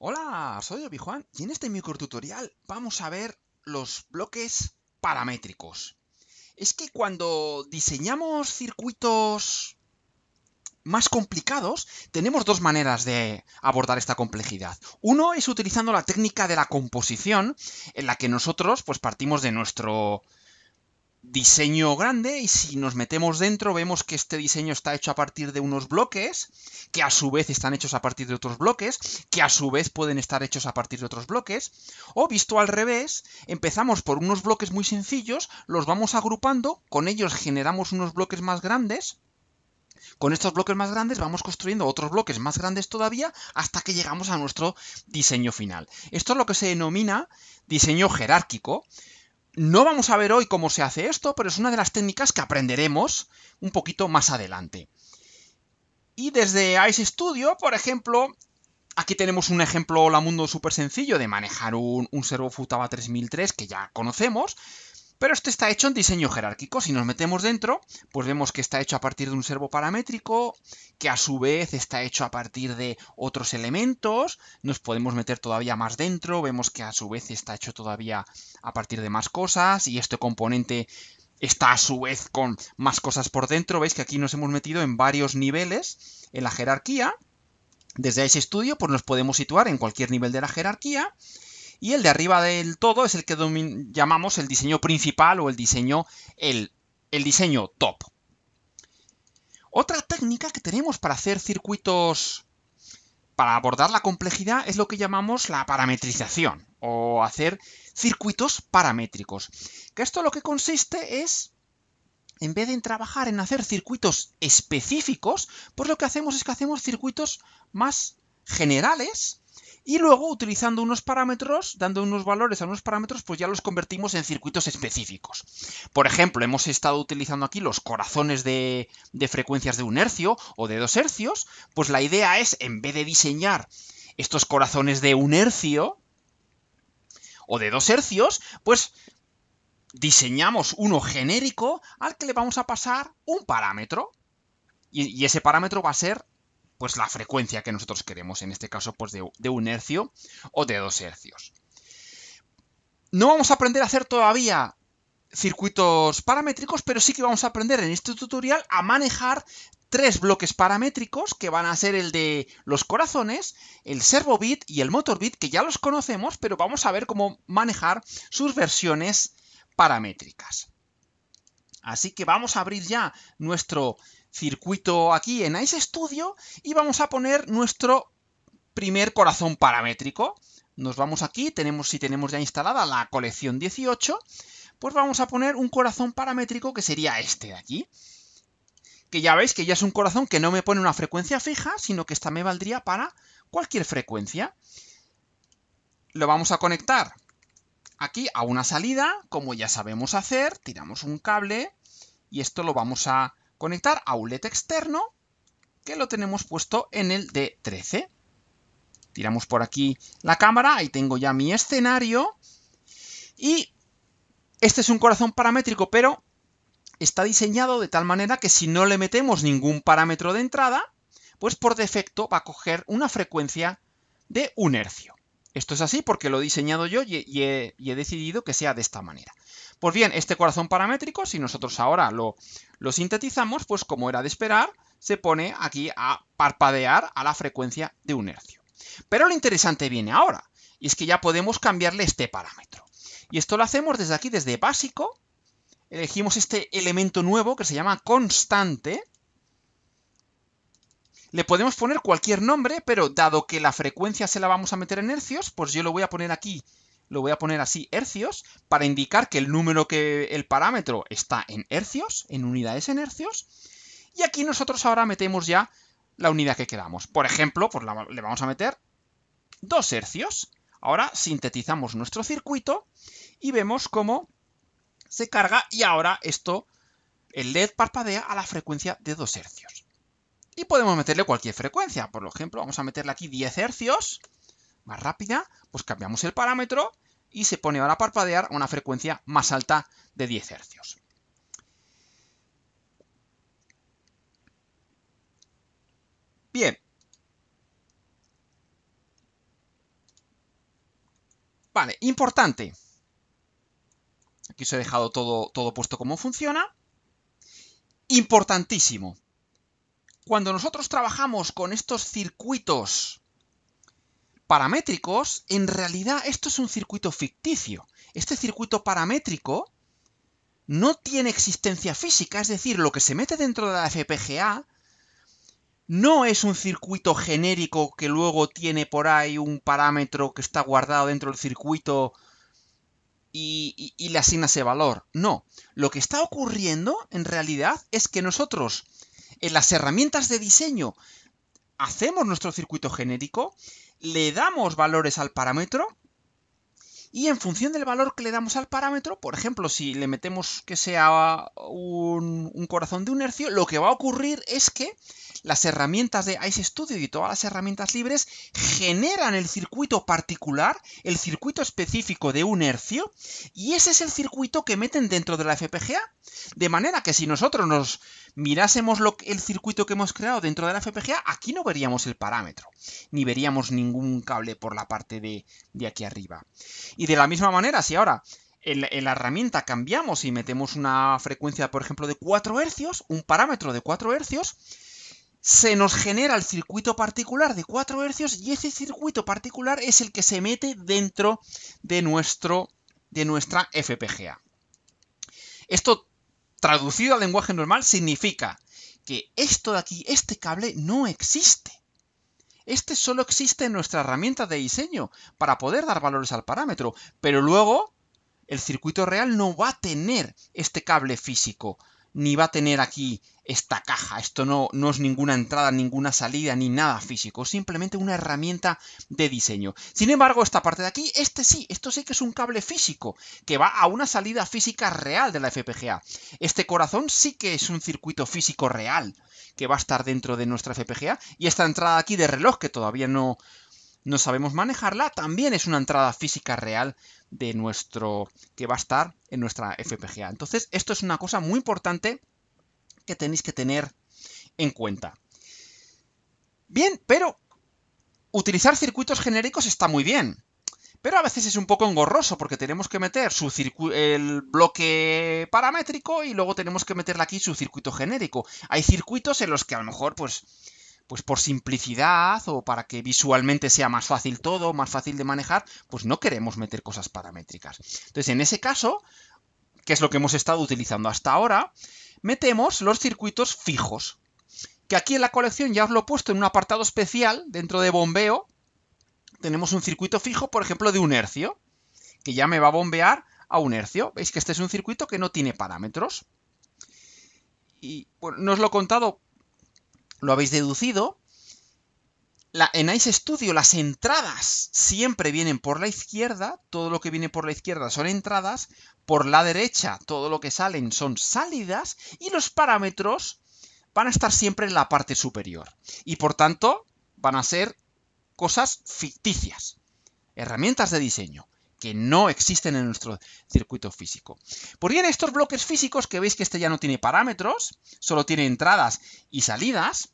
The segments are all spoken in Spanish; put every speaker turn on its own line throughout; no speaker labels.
Hola, soy Obi-Juan y en este micro tutorial vamos a ver los bloques paramétricos. Es que cuando diseñamos circuitos más complicados, tenemos dos maneras de abordar esta complejidad. Uno es utilizando la técnica de la composición, en la que nosotros pues partimos de nuestro diseño grande y si nos metemos dentro vemos que este diseño está hecho a partir de unos bloques que a su vez están hechos a partir de otros bloques que a su vez pueden estar hechos a partir de otros bloques o visto al revés empezamos por unos bloques muy sencillos los vamos agrupando con ellos generamos unos bloques más grandes con estos bloques más grandes vamos construyendo otros bloques más grandes todavía hasta que llegamos a nuestro diseño final. Esto es lo que se denomina diseño jerárquico, no vamos a ver hoy cómo se hace esto, pero es una de las técnicas que aprenderemos un poquito más adelante. Y desde Ice Studio, por ejemplo, aquí tenemos un ejemplo la mundo súper sencillo de manejar un, un Servo Futaba 3003 que ya conocemos, pero esto está hecho en diseño jerárquico. Si nos metemos dentro, pues vemos que está hecho a partir de un servo paramétrico, que a su vez está hecho a partir de otros elementos. Nos podemos meter todavía más dentro, vemos que a su vez está hecho todavía a partir de más cosas y este componente está a su vez con más cosas por dentro. Veis que aquí nos hemos metido en varios niveles en la jerarquía. Desde ese estudio pues nos podemos situar en cualquier nivel de la jerarquía y el de arriba del todo es el que llamamos el diseño principal o el diseño, el, el diseño top. Otra técnica que tenemos para hacer circuitos, para abordar la complejidad, es lo que llamamos la parametrización o hacer circuitos paramétricos. Que esto lo que consiste es en vez de trabajar en hacer circuitos específicos, pues lo que hacemos es que hacemos circuitos más generales y luego utilizando unos parámetros, dando unos valores a unos parámetros, pues ya los convertimos en circuitos específicos. Por ejemplo, hemos estado utilizando aquí los corazones de, de frecuencias de un hercio o de dos hercios, pues la idea es, en vez de diseñar estos corazones de un hercio o de dos hercios, pues diseñamos uno genérico al que le vamos a pasar un parámetro. Y, y ese parámetro va a ser pues la frecuencia que nosotros queremos, en este caso pues de, un hercio o de dos hercios. No vamos a aprender a hacer todavía circuitos paramétricos, pero sí que vamos a aprender en este tutorial a manejar tres bloques paramétricos que van a ser el de los corazones, el servo bit y el motor bit, que ya los conocemos, pero vamos a ver cómo manejar sus versiones paramétricas. Así que vamos a abrir ya nuestro circuito aquí en Ice Studio y vamos a poner nuestro primer corazón paramétrico. Nos vamos aquí, tenemos, si tenemos ya instalada la colección 18, pues vamos a poner un corazón paramétrico que sería este de aquí. Que ya veis que ya es un corazón que no me pone una frecuencia fija, sino que esta me valdría para cualquier frecuencia. Lo vamos a conectar aquí a una salida, como ya sabemos hacer, tiramos un cable y esto lo vamos a conectar a un LED externo, que lo tenemos puesto en el D13. Tiramos por aquí la cámara, ahí tengo ya mi escenario. Y este es un corazón paramétrico, pero está diseñado de tal manera que si no le metemos ningún parámetro de entrada, pues por defecto va a coger una frecuencia de un hercio. Esto es así porque lo he diseñado yo y he, decidido que sea de esta manera. Pues bien, este corazón paramétrico, si nosotros ahora lo, lo sintetizamos, pues como era de esperar, se pone aquí a parpadear a la frecuencia de un hercio. Pero lo interesante viene ahora, y es que ya podemos cambiarle este parámetro. Y esto lo hacemos desde aquí, desde básico, elegimos este elemento nuevo que se llama constante, le podemos poner cualquier nombre, pero dado que la frecuencia se la vamos a meter en hercios, pues yo lo voy a poner aquí, lo voy a poner así, hercios, para indicar que el número que el parámetro está en hercios, en unidades en hercios, y aquí nosotros ahora metemos ya la unidad que quedamos. Por ejemplo, pues le vamos a meter 2 hercios. Ahora sintetizamos nuestro circuito y vemos cómo se carga y ahora esto, el LED parpadea a la frecuencia de 2 hercios. Y podemos meterle cualquier frecuencia. Por ejemplo, vamos a meterle aquí 10 hercios, más rápida, pues cambiamos el parámetro y se pone ahora a parpadear una frecuencia más alta de 10 hercios. Bien. Vale, importante. Aquí os he dejado todo, todo puesto como funciona. Importantísimo. Cuando nosotros trabajamos con estos circuitos paramétricos, en realidad esto es un circuito ficticio. Este circuito paramétrico no tiene existencia física, es decir, lo que se mete dentro de la FPGA no es un circuito genérico que luego tiene por ahí un parámetro que está guardado dentro del circuito y, y, le asigna ese valor. No, lo que está ocurriendo en realidad es que nosotros en las herramientas de diseño hacemos nuestro circuito genérico, le damos valores al parámetro y en función del valor que le damos al parámetro, por ejemplo, si le metemos que sea un, corazón de un hercio, lo que va a ocurrir es que las herramientas de Ice Studio y todas las herramientas libres generan el circuito particular, el circuito específico de un hercio, y ese es el circuito que meten dentro de la FPGA. De manera que si nosotros nos mirásemos el circuito que hemos creado dentro de la FPGA, aquí no veríamos el parámetro, ni veríamos ningún cable por la parte de, aquí arriba. Y de la misma manera, si ahora en, la herramienta cambiamos y metemos una frecuencia, por ejemplo, de 4 Hz, un parámetro de 4 Hz, se nos genera el circuito particular de 4 Hz y ese circuito particular es el que se mete dentro de, nuestro, de nuestra FPGA. Esto traducido al lenguaje normal, significa que esto de aquí, este cable, no existe. Este solo existe en nuestra herramienta de diseño para poder dar valores al parámetro, pero luego el circuito real no va a tener este cable físico ni va a tener aquí esta caja. Esto no, no es ninguna entrada, ninguna salida, ni nada físico. Simplemente una herramienta de diseño. Sin embargo, esta parte de aquí, este sí, esto sí que es un cable físico, que va a una salida física real de la FPGA. Este corazón sí que es un circuito físico real, que va a estar dentro de nuestra FPGA. Y esta entrada aquí de reloj, que todavía no, no sabemos manejarla, también es una entrada física real de nuestro que va a estar en nuestra FPGA. Entonces, esto es una cosa muy importante que tenéis que tener en cuenta. Bien, pero utilizar circuitos genéricos está muy bien. Pero a veces es un poco engorroso porque tenemos que meter su el bloque paramétrico y luego tenemos que meterle aquí su circuito genérico. Hay circuitos en los que a lo mejor pues pues por simplicidad o para que visualmente sea más fácil todo, más fácil de manejar, pues no queremos meter cosas paramétricas. Entonces, en ese caso, que es lo que hemos estado utilizando hasta ahora, metemos los circuitos fijos, que aquí en la colección ya os lo he puesto en un apartado especial dentro de bombeo, tenemos un circuito fijo, por ejemplo, de un hercio, que ya me va a bombear a un hercio. Veis que este es un circuito que no tiene parámetros. Y bueno, no os lo he contado lo habéis deducido. La, en Ice Studio las entradas siempre vienen por la izquierda, todo lo que viene por la izquierda son entradas, por la derecha todo lo que salen son salidas y los parámetros van a estar siempre en la parte superior y por tanto van a ser cosas ficticias, herramientas de diseño que no existen en nuestro circuito físico. Por bien estos bloques físicos que veis que este ya no tiene parámetros, solo tiene entradas y salidas,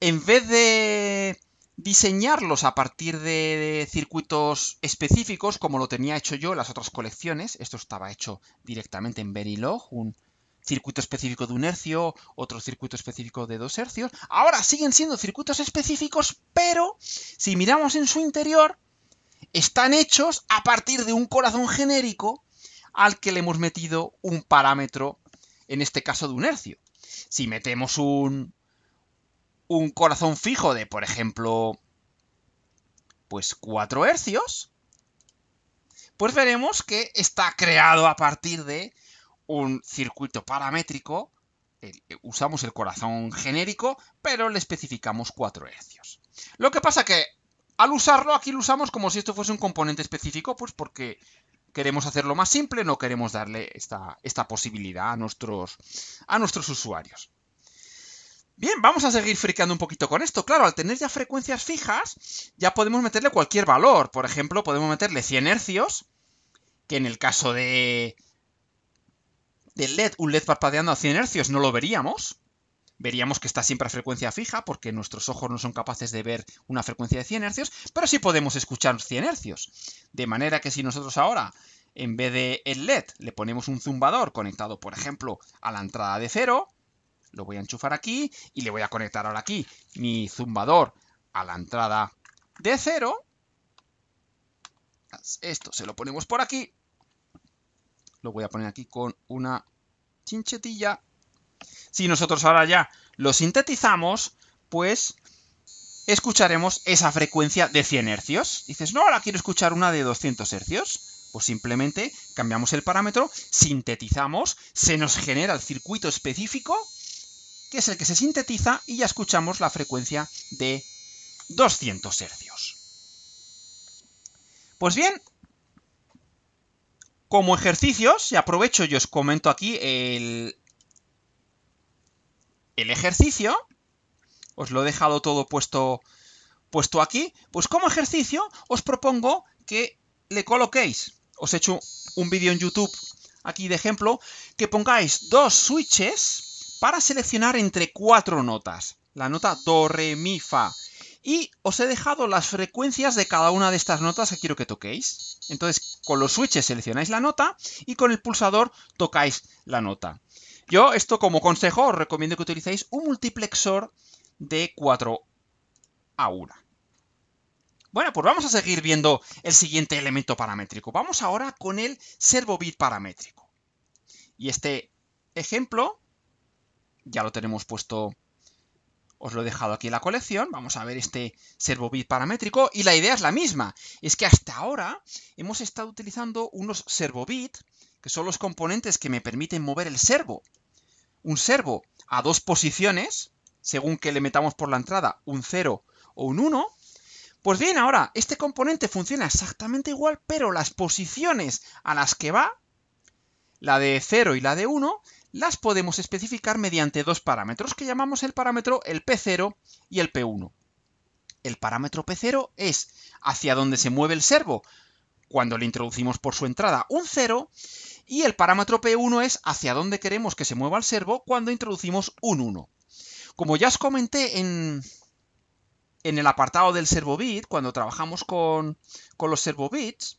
en vez de diseñarlos a partir de circuitos específicos, como lo tenía hecho yo en las otras colecciones, esto estaba hecho directamente en Verilog, un circuito específico de un hercio, otro circuito específico de dos hercios. Ahora siguen siendo circuitos específicos, pero si miramos en su interior, están hechos a partir de un corazón genérico al que le hemos metido un parámetro, en este caso de un hercio. Si metemos un, un corazón fijo de, por ejemplo, pues 4 hercios, pues veremos que está creado a partir de un circuito paramétrico. Eh, usamos el corazón genérico, pero le especificamos 4 hercios. Lo que pasa que al usarlo aquí lo usamos como si esto fuese un componente específico, pues porque queremos hacerlo más simple, no queremos darle esta, posibilidad a nuestros, a nuestros usuarios. Bien, vamos a seguir fricando un poquito con esto. Claro, al tener ya frecuencias fijas, ya podemos meterle cualquier valor. Por ejemplo, podemos meterle 100 hercios, que en el caso de del LED, un LED parpadeando a 100 hercios no lo veríamos veríamos que está siempre a frecuencia fija porque nuestros ojos no son capaces de ver una frecuencia de 100 Hz, pero sí podemos escuchar 100 Hz. De manera que si nosotros ahora, en vez de el LED, le ponemos un zumbador conectado, por ejemplo, a la entrada de cero, lo voy a enchufar aquí y le voy a conectar ahora aquí mi zumbador a la entrada de cero. Esto se lo ponemos por aquí. Lo voy a poner aquí con una chinchetilla si nosotros ahora ya lo sintetizamos, pues escucharemos esa frecuencia de 100 Hz. Dices, no, ahora quiero escuchar una de 200 Hz. Pues simplemente cambiamos el parámetro, sintetizamos, se nos genera el circuito específico, que es el que se sintetiza, y ya escuchamos la frecuencia de 200 Hz. Pues bien, como ejercicios, y aprovecho y os comento aquí el, el ejercicio, os lo he dejado todo puesto, puesto aquí, pues como ejercicio os propongo que le coloquéis, os he hecho un vídeo en YouTube aquí de ejemplo, que pongáis dos switches para seleccionar entre cuatro notas, la nota do, re, mi, fa, y os he dejado las frecuencias de cada una de estas notas que quiero que toquéis. Entonces, con los switches seleccionáis la nota y con el pulsador tocáis la nota. Yo esto como consejo os recomiendo que utilicéis un multiplexor de 4 a 1. Bueno, pues vamos a seguir viendo el siguiente elemento paramétrico. Vamos ahora con el servobit paramétrico. Y este ejemplo ya lo tenemos puesto, os lo he dejado aquí en la colección. Vamos a ver este servobit paramétrico y la idea es la misma. Es que hasta ahora hemos estado utilizando unos servobit que son los componentes que me permiten mover el servo. Un servo a dos posiciones, según que le metamos por la entrada un 0 o un 1. Pues bien, ahora este componente funciona exactamente igual, pero las posiciones a las que va, la de 0 y la de 1, las podemos especificar mediante dos parámetros que llamamos el parámetro el P0 y el P1. El parámetro P0 es hacia dónde se mueve el servo cuando le introducimos por su entrada un 0 y el parámetro P1 es hacia dónde queremos que se mueva el servo cuando introducimos un 1. Como ya os comenté en, en el apartado del servo bit, cuando trabajamos con, con los servo bits,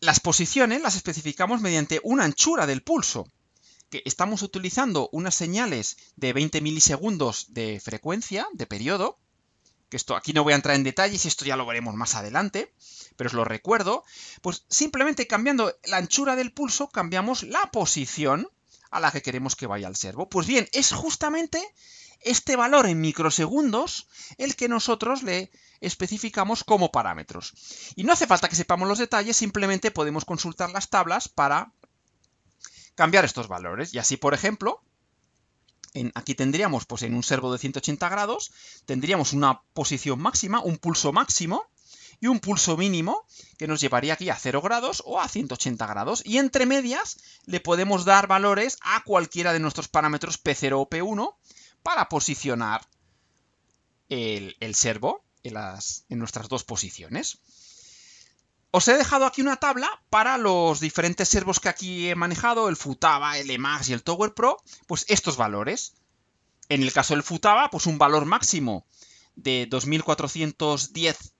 las posiciones las especificamos mediante una anchura del pulso, que estamos utilizando unas señales de 20 milisegundos de frecuencia, de periodo, que esto aquí no voy a entrar en detalles, esto ya lo veremos más adelante, pero os lo recuerdo, pues simplemente cambiando la anchura del pulso, cambiamos la posición a la que queremos que vaya el servo. Pues bien, es justamente este valor en microsegundos el que nosotros le especificamos como parámetros. Y no hace falta que sepamos los detalles, simplemente podemos consultar las tablas para cambiar estos valores. Y así, por ejemplo, aquí tendríamos, pues en un servo de 180 grados, tendríamos una posición máxima, un pulso máximo y un pulso mínimo que nos llevaría aquí a 0 grados o a 180 grados. Y entre medias le podemos dar valores a cualquiera de nuestros parámetros P0 o P1 para posicionar el, servo en nuestras dos posiciones. Os he dejado aquí una tabla para los diferentes servos que aquí he manejado, el Futaba, el Emacs y el Tower Pro, pues estos valores. En el caso del Futaba, pues un valor máximo de 2410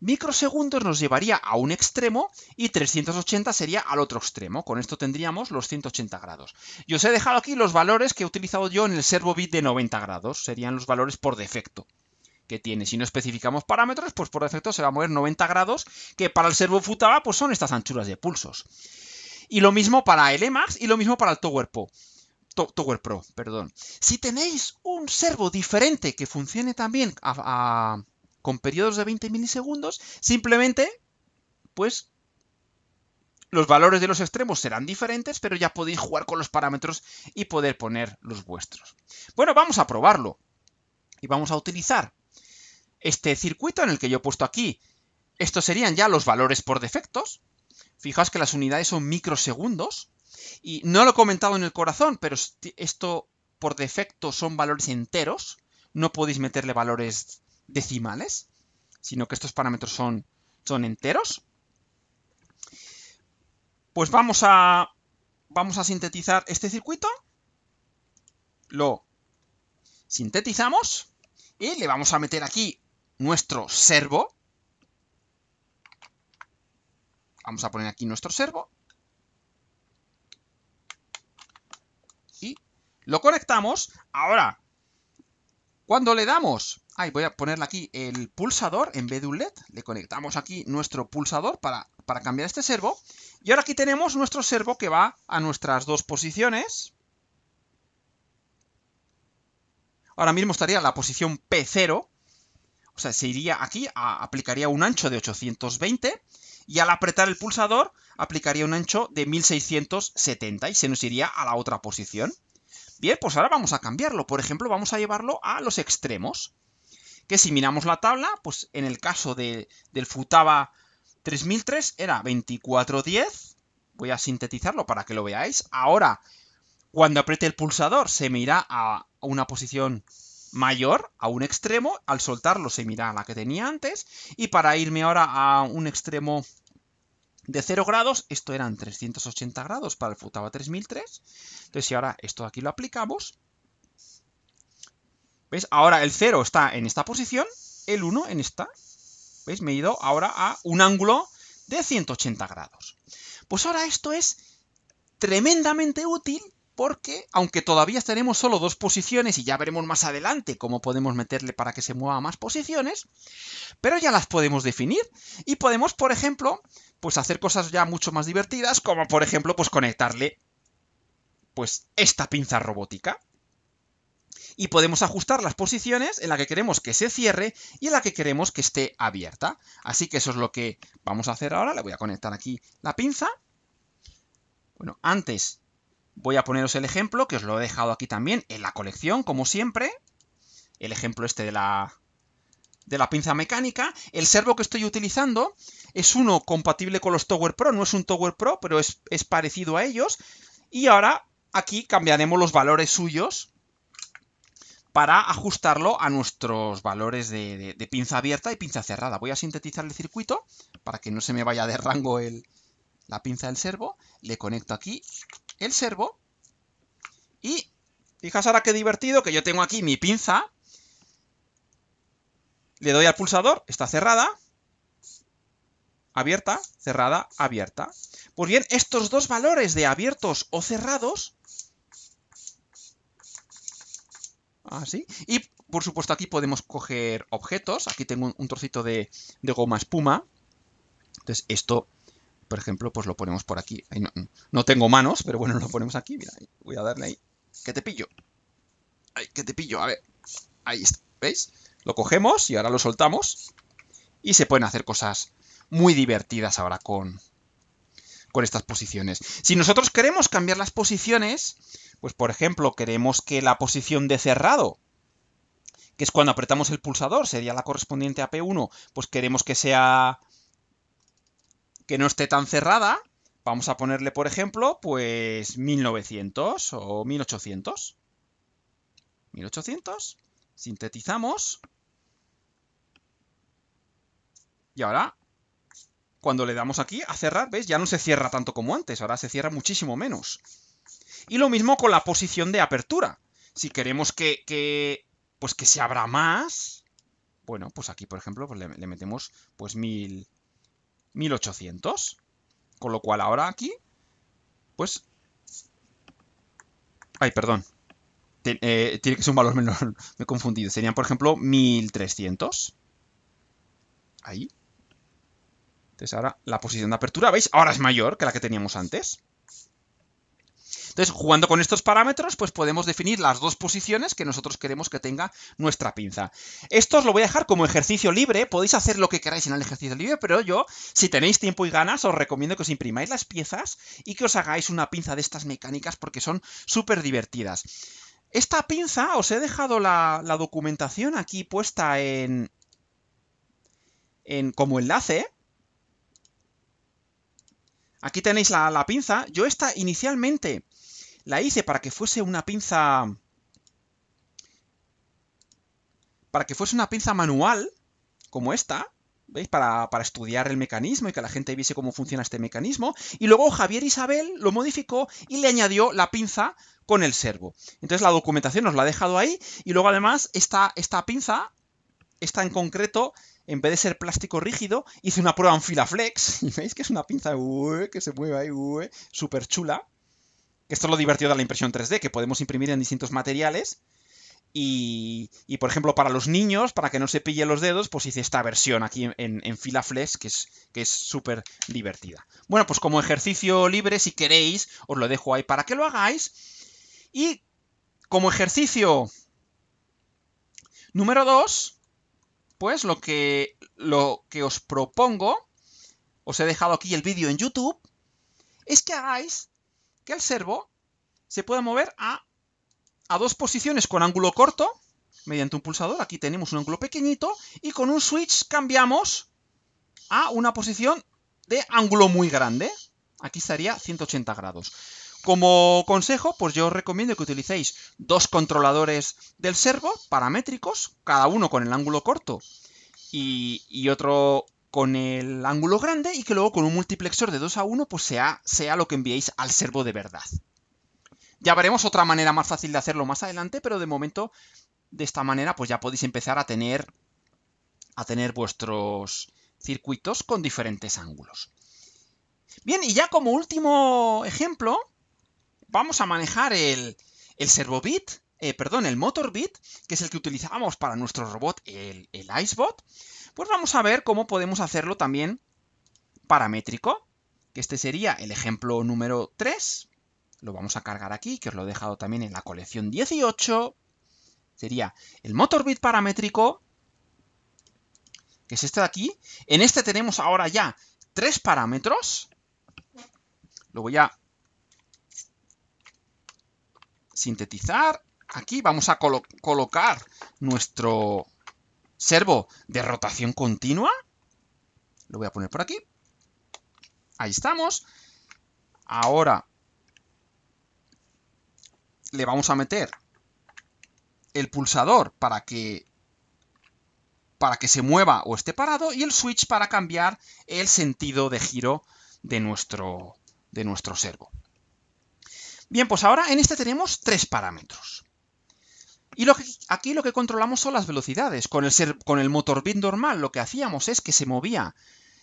microsegundos nos llevaría a un extremo y 380 sería al otro extremo. Con esto tendríamos los 180 grados. Y os he dejado aquí los valores que he utilizado yo en el servo bit de 90 grados. Serían los valores por defecto que tiene. Si no especificamos parámetros, pues por defecto se va a mover 90 grados, que para el servo Futaba pues son estas anchuras de pulsos. Y lo mismo para el EMAX y lo mismo para el Tower Pro. perdón. Si tenéis un servo diferente que funcione también con periodos de 20 milisegundos, simplemente, pues los valores de los extremos serán diferentes, pero ya podéis jugar con los parámetros y poder poner los vuestros. Bueno, vamos a probarlo. Y vamos a utilizar este circuito en el que yo he puesto aquí, estos serían ya los valores por defectos. Fijaos que las unidades son microsegundos. Y no lo he comentado en el corazón, pero esto por defecto son valores enteros. No podéis meterle valores decimales, sino que estos parámetros son, son enteros. Pues vamos a, vamos a sintetizar este circuito. Lo sintetizamos y le vamos a meter aquí nuestro servo. Vamos a poner aquí nuestro servo. Y lo conectamos. Ahora, cuando le damos... Ay, voy a ponerle aquí el pulsador en vez de un LED. Le conectamos aquí nuestro pulsador para, para cambiar este servo. Y ahora aquí tenemos nuestro servo que va a nuestras dos posiciones. Ahora mismo estaría la posición P0, o sea, se iría aquí, aplicaría un ancho de 820 y al apretar el pulsador aplicaría un ancho de 1670 y se nos iría a la otra posición. Bien, pues ahora vamos a cambiarlo. Por ejemplo, vamos a llevarlo a los extremos. Que si miramos la tabla, pues en el caso de, del Futaba 3003 era 2410. Voy a sintetizarlo para que lo veáis. Ahora, cuando apriete el pulsador, se me irá a una posición mayor a un extremo, al soltarlo se mira a la que tenía antes, y para irme ahora a un extremo de 0 grados, esto eran 380 grados para el Futaba 3003, entonces si ahora esto aquí lo aplicamos, ¿veis? Ahora el 0 está en esta posición, el 1 en esta, ¿veis? Me he ido ahora a un ángulo de 180 grados. Pues ahora esto es tremendamente útil porque aunque todavía tenemos solo dos posiciones y ya veremos más adelante cómo podemos meterle para que se mueva más posiciones, pero ya las podemos definir y podemos, por ejemplo, pues hacer cosas ya mucho más divertidas, como por ejemplo, pues conectarle pues esta pinza robótica. Y podemos ajustar las posiciones en la que queremos que se cierre y en la que queremos que esté abierta. Así que eso es lo que vamos a hacer ahora. Le voy a conectar aquí la pinza. Bueno, antes Voy a poneros el ejemplo, que os lo he dejado aquí también en la colección, como siempre. El ejemplo este de la, de la pinza mecánica. El servo que estoy utilizando es uno compatible con los Tower Pro, no es un Tower Pro, pero es, parecido a ellos. Y ahora aquí cambiaremos los valores suyos para ajustarlo a nuestros valores de, pinza abierta y pinza cerrada. Voy a sintetizar el circuito para que no se me vaya de rango la pinza del servo. Le conecto aquí el servo. Y fijas ahora qué divertido que yo tengo aquí mi pinza. Le doy al pulsador, está cerrada, abierta, cerrada, abierta. Pues bien, estos dos valores de abiertos o cerrados, así, ah, y por supuesto aquí podemos coger objetos, aquí tengo un, trocito de, de, goma espuma, entonces esto por ejemplo, pues lo ponemos por aquí. No, tengo manos, pero bueno, lo ponemos aquí. voy a darle ahí. Que te pillo. Ay, que te pillo. A ver. Ahí está. ¿Veis? Lo cogemos y ahora lo soltamos. Y se pueden hacer cosas muy divertidas ahora con, con estas posiciones. Si nosotros queremos cambiar las posiciones, pues por ejemplo, queremos que la posición de cerrado, que es cuando apretamos el pulsador, sería la correspondiente a P1, pues queremos que sea que no esté tan cerrada, vamos a ponerle, por ejemplo, pues 1900 o 1800. 1800. Sintetizamos. Y ahora, cuando le damos aquí a cerrar, ves Ya no se cierra tanto como antes, ahora se cierra muchísimo menos. Y lo mismo con la posición de apertura. Si queremos que, que pues que se abra más, bueno, pues aquí, por ejemplo, pues le, le, metemos pues mil, 1800. Con lo cual ahora aquí, pues... Ay, perdón. Eh, tiene que ser un valor menor. Me he confundido. Serían, por ejemplo, 1300. Ahí. Entonces ahora la posición de apertura, ¿veis? Ahora es mayor que la que teníamos antes. Entonces, jugando con estos parámetros, pues podemos definir las dos posiciones que nosotros queremos que tenga nuestra pinza. Esto os lo voy a dejar como ejercicio libre, podéis hacer lo que queráis en el ejercicio libre, pero yo, si tenéis tiempo y ganas, os recomiendo que os imprimáis las piezas y que os hagáis una pinza de estas mecánicas porque son súper divertidas. Esta pinza, os he dejado la, documentación aquí puesta en, en, como enlace. Aquí tenéis la, la pinza. Yo esta inicialmente la hice para que fuese una pinza... Para que fuese una pinza manual, como esta, ¿veis? Para, estudiar el mecanismo y que la gente viese cómo funciona este mecanismo. Y luego Javier Isabel lo modificó y le añadió la pinza con el servo. Entonces la documentación nos la ha dejado ahí. Y luego además esta, esta pinza, esta en concreto, en vez de ser plástico rígido, hice una prueba en Filaflex. Y veis que es una pinza que se mueve ahí, súper chula. Esto es lo divertido de la impresión 3D, que podemos imprimir en distintos materiales. Y, por ejemplo, para los niños, para que no se pille los dedos, pues hice esta versión aquí en, fila flex, que es que súper divertida. Bueno, pues como ejercicio libre, si queréis, os lo dejo ahí para que lo hagáis. Y como ejercicio número 2, pues lo que, lo que os propongo, os he dejado aquí el vídeo en YouTube, es que hagáis que el servo se pueda mover a, a dos posiciones con ángulo corto, mediante un pulsador, aquí tenemos un ángulo pequeñito, y con un switch cambiamos a una posición de ángulo muy grande, aquí estaría 180 grados. Como consejo, pues yo os recomiendo que utilicéis dos controladores del servo paramétricos, cada uno con el ángulo corto y, y otro con el ángulo grande y que luego con un multiplexor de 2 a 1 pues sea, sea lo que enviéis al servo de verdad. Ya veremos otra manera más fácil de hacerlo más adelante, pero de momento de esta manera pues ya podéis empezar a tener, a tener vuestros circuitos con diferentes ángulos. Bien, y ya como último ejemplo, vamos a manejar el, el bit eh, perdón, el motor bit, que es el que utilizábamos para nuestro robot, el Icebot. Pues vamos a ver cómo podemos hacerlo también paramétrico, que este sería el ejemplo número 3. Lo vamos a cargar aquí, que os lo he dejado también en la colección 18. Sería el motor bit paramétrico, que es este de aquí. En este tenemos ahora ya tres parámetros. Lo voy a sintetizar. Aquí vamos a colocar nuestro servo de rotación continua. Lo voy a poner por aquí. Ahí estamos. Ahora le vamos a meter el pulsador para que para que se mueva o esté parado y el switch para cambiar el sentido de giro de nuestro de nuestro servo. Bien, pues ahora en este tenemos tres parámetros. Y aquí lo que controlamos son las velocidades. Con el, motor bit normal lo que hacíamos es que se movía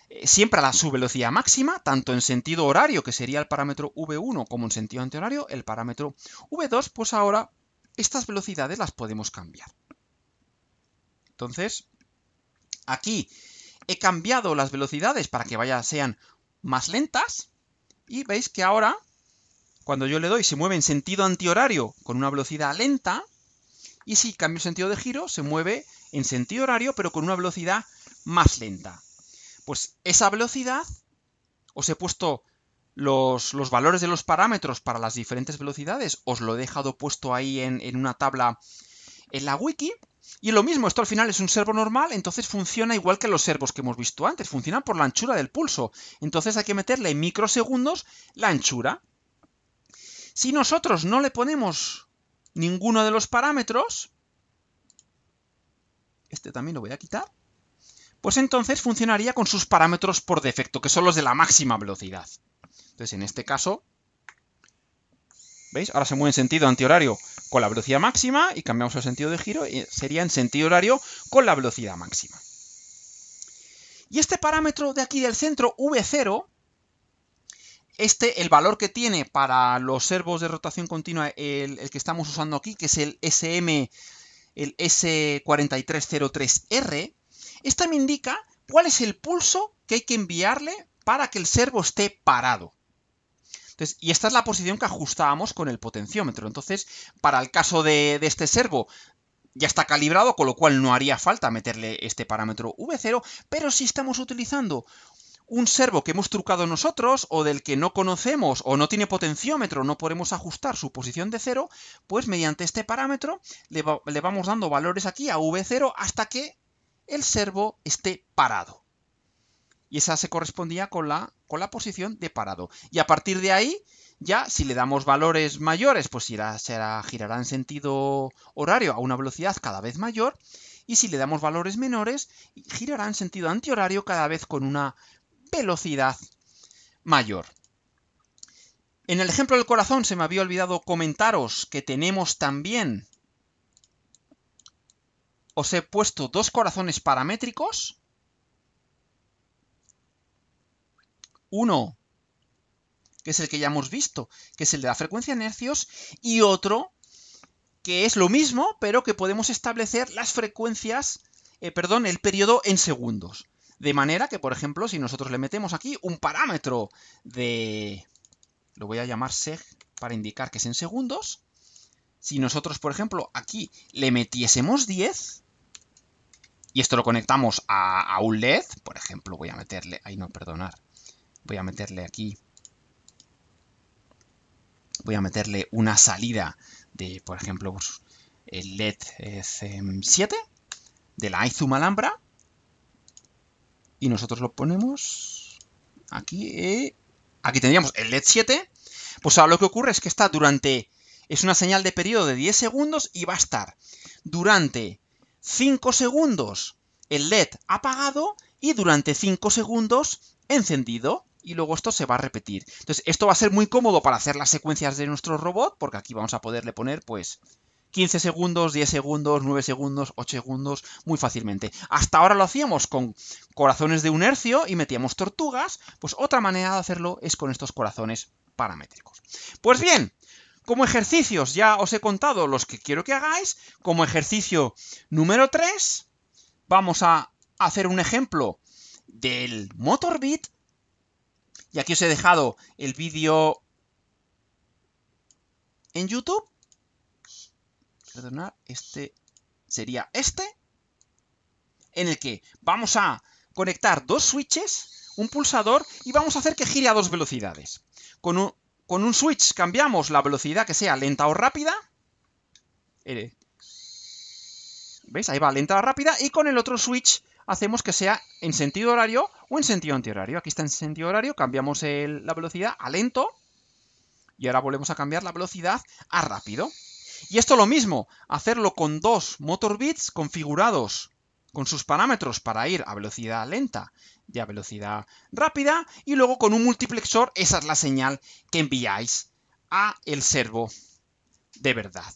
eh, siempre a la su velocidad máxima, tanto en sentido horario, que sería el parámetro V1, como en sentido antihorario, el parámetro V2, pues ahora estas velocidades las podemos cambiar. Entonces, aquí he cambiado las velocidades para que vaya, sean más lentas, y veis que ahora, cuando yo le doy, se mueve en sentido antihorario con una velocidad lenta, y si cambia el sentido de giro, se mueve en sentido horario, pero con una velocidad más lenta. Pues esa velocidad, os he puesto los, valores de los parámetros para las diferentes velocidades, os lo he dejado puesto ahí en, una tabla en la wiki. Y lo mismo, esto al final es un servo normal, entonces funciona igual que los servos que hemos visto antes, Funciona por la anchura del pulso. Entonces hay que meterle en microsegundos la anchura. Si nosotros no le ponemos ninguno de los parámetros, este también lo voy a quitar, pues entonces funcionaría con sus parámetros por defecto, que son los de la máxima velocidad. Entonces, en este caso, ¿veis? Ahora se mueve en sentido antihorario con la velocidad máxima y cambiamos el sentido de giro y sería en sentido horario con la velocidad máxima. Y este parámetro de aquí del centro, V0, este, el valor que tiene para los servos de rotación continua, el, que estamos usando aquí, que es el SM, el S4303R, esta me indica cuál es el pulso que hay que enviarle para que el servo esté parado. y esta es la posición que ajustábamos con el potenciómetro. Entonces, para el caso de, de este servo, ya está calibrado, con lo cual no haría falta meterle este parámetro V0, pero si estamos utilizando un servo que hemos trucado nosotros o del que no conocemos o no tiene potenciómetro, no podemos ajustar su posición de cero, pues mediante este parámetro le, vamos dando valores aquí a v0 hasta que el servo esté parado. Y esa se correspondía con la, con la posición de parado. Y a partir de ahí, ya si le damos valores mayores, pues irá, será, girará en sentido horario a una velocidad cada vez mayor. Y si le damos valores menores, girará en sentido antihorario cada vez con una, velocidad mayor. En el ejemplo del corazón se me había olvidado comentaros que tenemos también, os he puesto dos corazones paramétricos, uno que es el que ya hemos visto, que es el de la frecuencia en hercios, y otro que es lo mismo, pero que podemos establecer las frecuencias, eh, perdón, el periodo en segundos. De manera que, por ejemplo, si nosotros le metemos aquí un parámetro de... Lo voy a llamar seg para indicar que es en segundos. Si nosotros, por ejemplo, aquí le metiésemos 10, y esto lo conectamos a, un LED, por ejemplo, voy a meterle... Ay, no, perdonar. Voy a meterle aquí... Voy a meterle una salida de, por ejemplo, pues, el LED 7 eh, de la iZoom Alhambra y nosotros lo ponemos aquí. Eh, aquí tendríamos el LED 7. Pues ahora lo que ocurre es que está durante... Es una señal de periodo de 10 segundos y va a estar durante 5 segundos el LED apagado y durante 5 segundos encendido y luego esto se va a repetir. Entonces, esto va a ser muy cómodo para hacer las secuencias de nuestro robot, porque aquí vamos a poderle poner, pues, 15 segundos, 10 segundos, 9 segundos, 8 segundos, muy fácilmente. Hasta ahora lo hacíamos con corazones de un hercio y metíamos tortugas, pues otra manera de hacerlo es con estos corazones paramétricos. Pues bien, como ejercicios, ya os he contado los que quiero que hagáis, como ejercicio número 3, vamos a hacer un ejemplo del motor beat, y aquí os he dejado el vídeo en YouTube este sería este, en el que vamos a conectar dos switches, un pulsador, y vamos a hacer que gire a dos velocidades. Con un, switch cambiamos la velocidad que sea lenta o rápida. Eh, ¿Veis? Ahí va lenta o rápida. Y con el otro switch hacemos que sea en sentido horario o en sentido antihorario. Aquí está en sentido horario, cambiamos la velocidad a lento. Y ahora volvemos a cambiar la velocidad a rápido. Y esto lo mismo, hacerlo con dos motor bits configurados con sus parámetros para ir a velocidad lenta y a velocidad rápida, y luego con un multiplexor, esa es la señal que enviáis a el servo de verdad.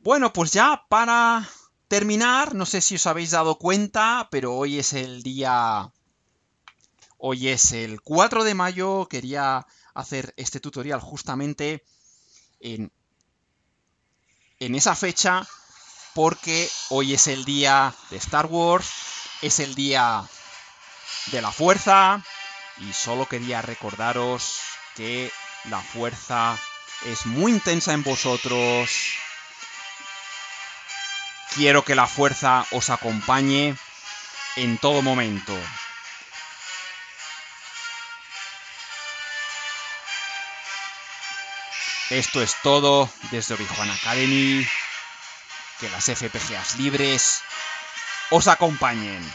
Bueno, pues ya para terminar, no sé si os habéis dado cuenta, pero hoy es el día... Hoy es el 4 de mayo, quería hacer este tutorial justamente en, esa fecha porque hoy es el día de Star Wars, es el día de la fuerza y solo quería recordaros que la fuerza es muy intensa en vosotros. Quiero que la fuerza os acompañe en todo momento. Esto es todo desde obi Academy. Que las FPGAs libres os acompañen.